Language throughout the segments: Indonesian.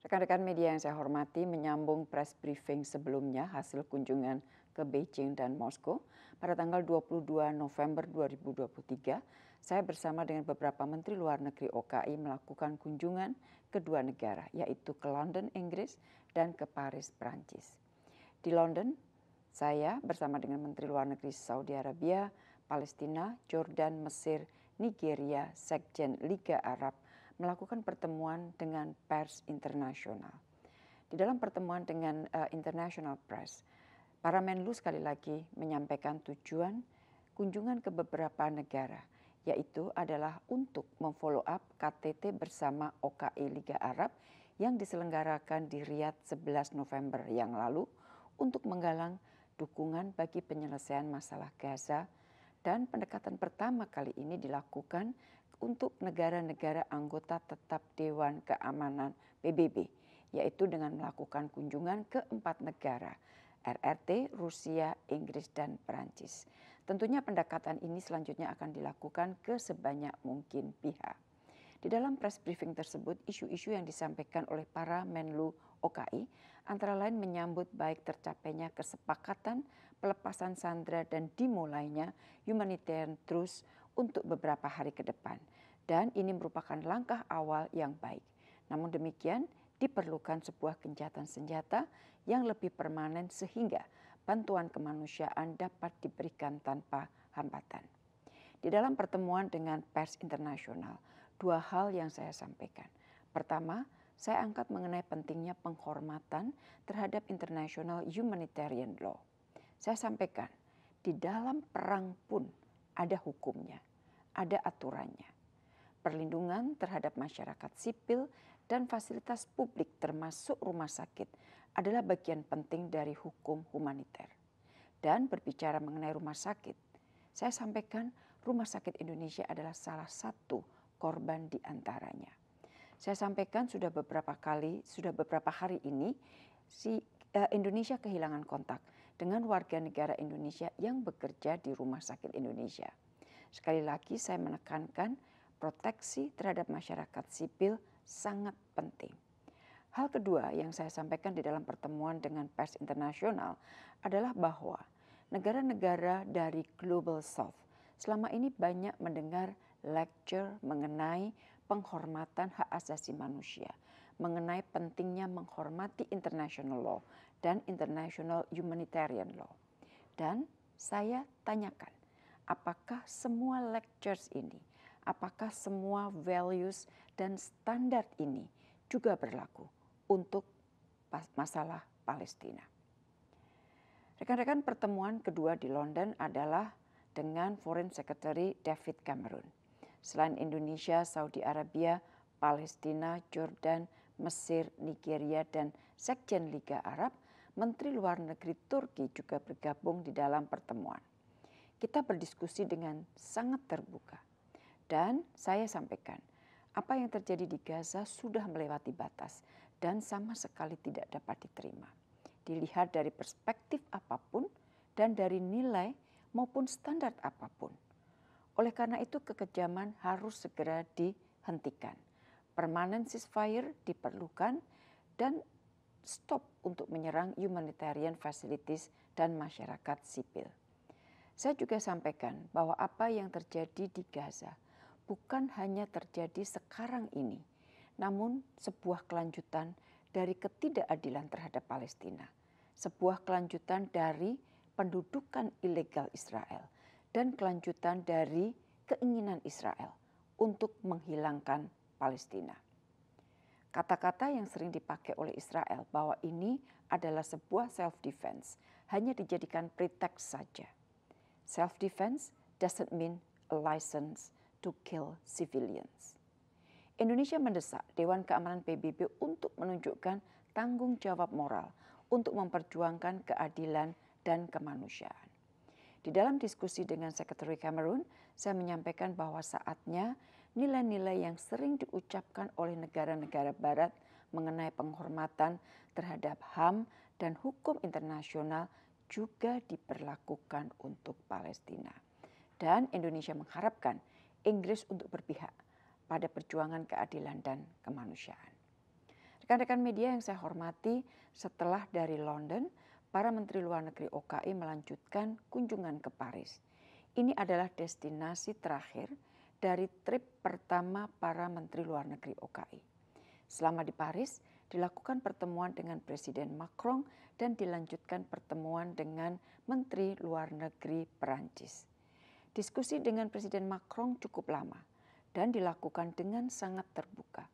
Rekan-rekan media yang saya hormati menyambung press briefing sebelumnya hasil kunjungan ke Beijing dan Moskow pada tanggal 22 November 2023. Saya bersama dengan beberapa menteri luar negeri OKI melakukan kunjungan ke dua negara yaitu ke London Inggris dan ke Paris Prancis. Di London, saya bersama dengan menteri luar negeri Saudi Arabia, Palestina, Jordan, Mesir, Nigeria, Sekjen Liga Arab melakukan pertemuan dengan pers internasional. Di dalam pertemuan dengan uh, international press, para Menlu sekali lagi menyampaikan tujuan kunjungan ke beberapa negara, yaitu adalah untuk memfollow up KTT bersama OKI e Liga Arab yang diselenggarakan di Riyadh 11 November yang lalu untuk menggalang dukungan bagi penyelesaian masalah Gaza dan pendekatan pertama kali ini dilakukan untuk negara-negara anggota tetap Dewan Keamanan PBB, yaitu dengan melakukan kunjungan ke empat negara, RRT, Rusia, Inggris, dan Perancis. Tentunya pendekatan ini selanjutnya akan dilakukan ke sebanyak mungkin pihak. Di dalam press briefing tersebut, isu-isu yang disampaikan oleh para Menlu OKI antara lain menyambut baik tercapainya kesepakatan pelepasan sandera dan dimulainya humanitarian truce untuk beberapa hari ke depan dan ini merupakan langkah awal yang baik. Namun demikian, diperlukan sebuah gencatan senjata yang lebih permanen sehingga bantuan kemanusiaan dapat diberikan tanpa hambatan. Di dalam pertemuan dengan pers internasional, dua hal yang saya sampaikan. Pertama, saya angkat mengenai pentingnya penghormatan terhadap international humanitarian law. Saya sampaikan, di dalam perang pun ada hukumnya, ada aturannya perlindungan terhadap masyarakat sipil, dan fasilitas publik termasuk rumah sakit adalah bagian penting dari hukum humaniter. Dan berbicara mengenai rumah sakit, saya sampaikan rumah sakit Indonesia adalah salah satu korban di antaranya. Saya sampaikan sudah beberapa kali, sudah beberapa hari ini si eh, Indonesia kehilangan kontak dengan warga negara Indonesia yang bekerja di Rumah Sakit Indonesia. Sekali lagi saya menekankan proteksi terhadap masyarakat sipil sangat penting. Hal kedua yang saya sampaikan di dalam pertemuan dengan pers internasional adalah bahwa negara-negara dari Global South selama ini banyak mendengar lecture mengenai penghormatan hak asasi manusia, mengenai pentingnya menghormati international law dan international humanitarian law. Dan saya tanyakan, apakah semua lectures ini apakah semua values dan standar ini juga berlaku untuk masalah Palestina. Rekan-rekan pertemuan kedua di London adalah dengan Foreign Secretary David Cameron. Selain Indonesia, Saudi Arabia, Palestina, Jordan, Mesir, Nigeria, dan Sekjen Liga Arab, Menteri Luar Negeri Turki juga bergabung di dalam pertemuan. Kita berdiskusi dengan sangat terbuka dan saya sampaikan, apa yang terjadi di Gaza sudah melewati batas dan sama sekali tidak dapat diterima. Dilihat dari perspektif apapun dan dari nilai maupun standar apapun. Oleh karena itu kekejaman harus segera dihentikan. Permanent ceasefire diperlukan dan stop untuk menyerang humanitarian facilities dan masyarakat sipil. Saya juga sampaikan bahwa apa yang terjadi di Gaza – bukan hanya terjadi sekarang ini, namun sebuah kelanjutan dari ketidakadilan terhadap Palestina, sebuah kelanjutan dari pendudukan ilegal Israel, dan kelanjutan dari keinginan Israel untuk menghilangkan Palestina. Kata-kata yang sering dipakai oleh Israel bahwa ini adalah sebuah self-defense hanya dijadikan pretext saja. Self-defense doesn't mean a license to kill civilians. Indonesia mendesak Dewan Keamanan PBB untuk menunjukkan tanggung jawab moral untuk memperjuangkan keadilan dan kemanusiaan. Di dalam diskusi dengan Sekretaris Cameron, saya menyampaikan bahwa saatnya nilai-nilai yang sering diucapkan oleh negara-negara barat mengenai penghormatan terhadap HAM dan hukum internasional juga diperlakukan untuk Palestina. Dan Indonesia mengharapkan Inggris untuk berpihak pada perjuangan keadilan dan kemanusiaan. Rekan-rekan media yang saya hormati, setelah dari London, para menteri luar negeri OKI melanjutkan kunjungan ke Paris. Ini adalah destinasi terakhir dari trip pertama para menteri luar negeri OKI. Selama di Paris, dilakukan pertemuan dengan Presiden Macron dan dilanjutkan pertemuan dengan Menteri Luar Negeri Perancis. Diskusi dengan Presiden Macron cukup lama dan dilakukan dengan sangat terbuka.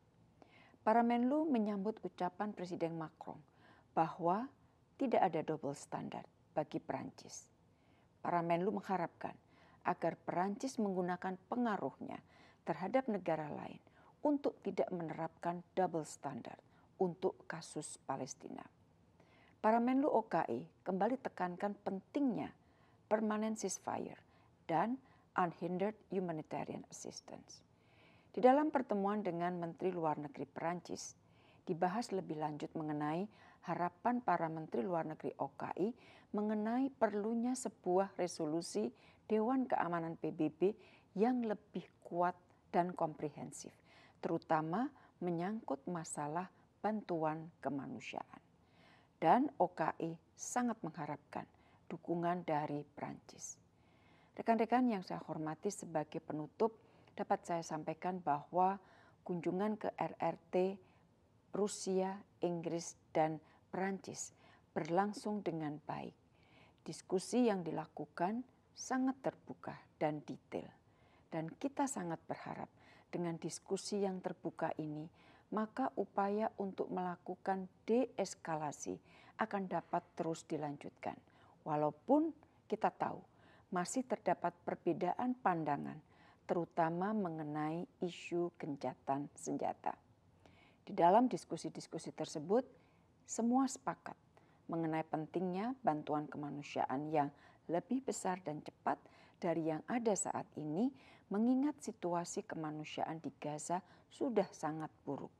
Para Menlu menyambut ucapan Presiden Macron bahwa tidak ada double standard bagi Perancis. Para Menlu mengharapkan agar Perancis menggunakan pengaruhnya terhadap negara lain untuk tidak menerapkan double standard untuk kasus Palestina. Para Menlu OKI e kembali tekankan pentingnya permanent ceasefire dan Unhindered Humanitarian Assistance. Di dalam pertemuan dengan Menteri Luar Negeri Perancis, dibahas lebih lanjut mengenai harapan para Menteri Luar Negeri OKI mengenai perlunya sebuah resolusi Dewan Keamanan PBB yang lebih kuat dan komprehensif, terutama menyangkut masalah bantuan kemanusiaan. Dan OKI sangat mengharapkan dukungan dari Perancis. Rekan-rekan yang saya hormati sebagai penutup, dapat saya sampaikan bahwa kunjungan ke RRT Rusia, Inggris, dan Perancis berlangsung dengan baik. Diskusi yang dilakukan sangat terbuka dan detail. Dan kita sangat berharap dengan diskusi yang terbuka ini, maka upaya untuk melakukan deeskalasi akan dapat terus dilanjutkan. Walaupun kita tahu masih terdapat perbedaan pandangan, terutama mengenai isu gencatan senjata. Di dalam diskusi-diskusi tersebut, semua sepakat mengenai pentingnya bantuan kemanusiaan yang lebih besar dan cepat dari yang ada saat ini, mengingat situasi kemanusiaan di Gaza sudah sangat buruk.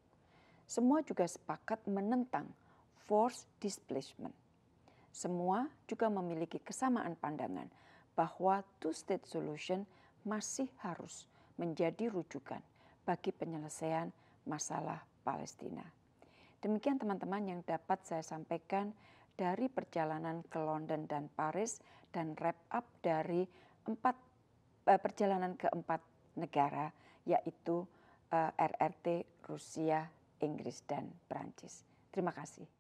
Semua juga sepakat menentang force displacement. Semua juga memiliki kesamaan pandangan bahwa two-state solution masih harus menjadi rujukan bagi penyelesaian masalah Palestina. Demikian teman-teman yang dapat saya sampaikan dari perjalanan ke London dan Paris dan wrap up dari empat eh, perjalanan ke empat negara yaitu eh, RRT Rusia, Inggris dan Prancis. Terima kasih.